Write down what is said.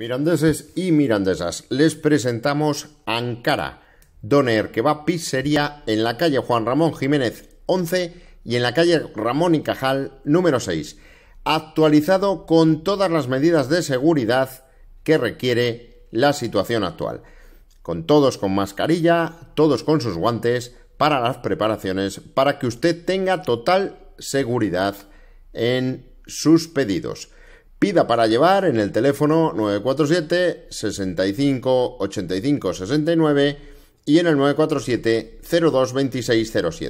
Mirandeses y mirandesas, les presentamos Ankara, Doner que va pizzería en la calle Juan Ramón Jiménez 11 y en la calle Ramón y Cajal número 6, actualizado con todas las medidas de seguridad que requiere la situación actual, con todos con mascarilla, todos con sus guantes para las preparaciones, para que usted tenga total seguridad en sus pedidos. Pida para llevar en el teléfono 947 65 85 69 y en el 947 02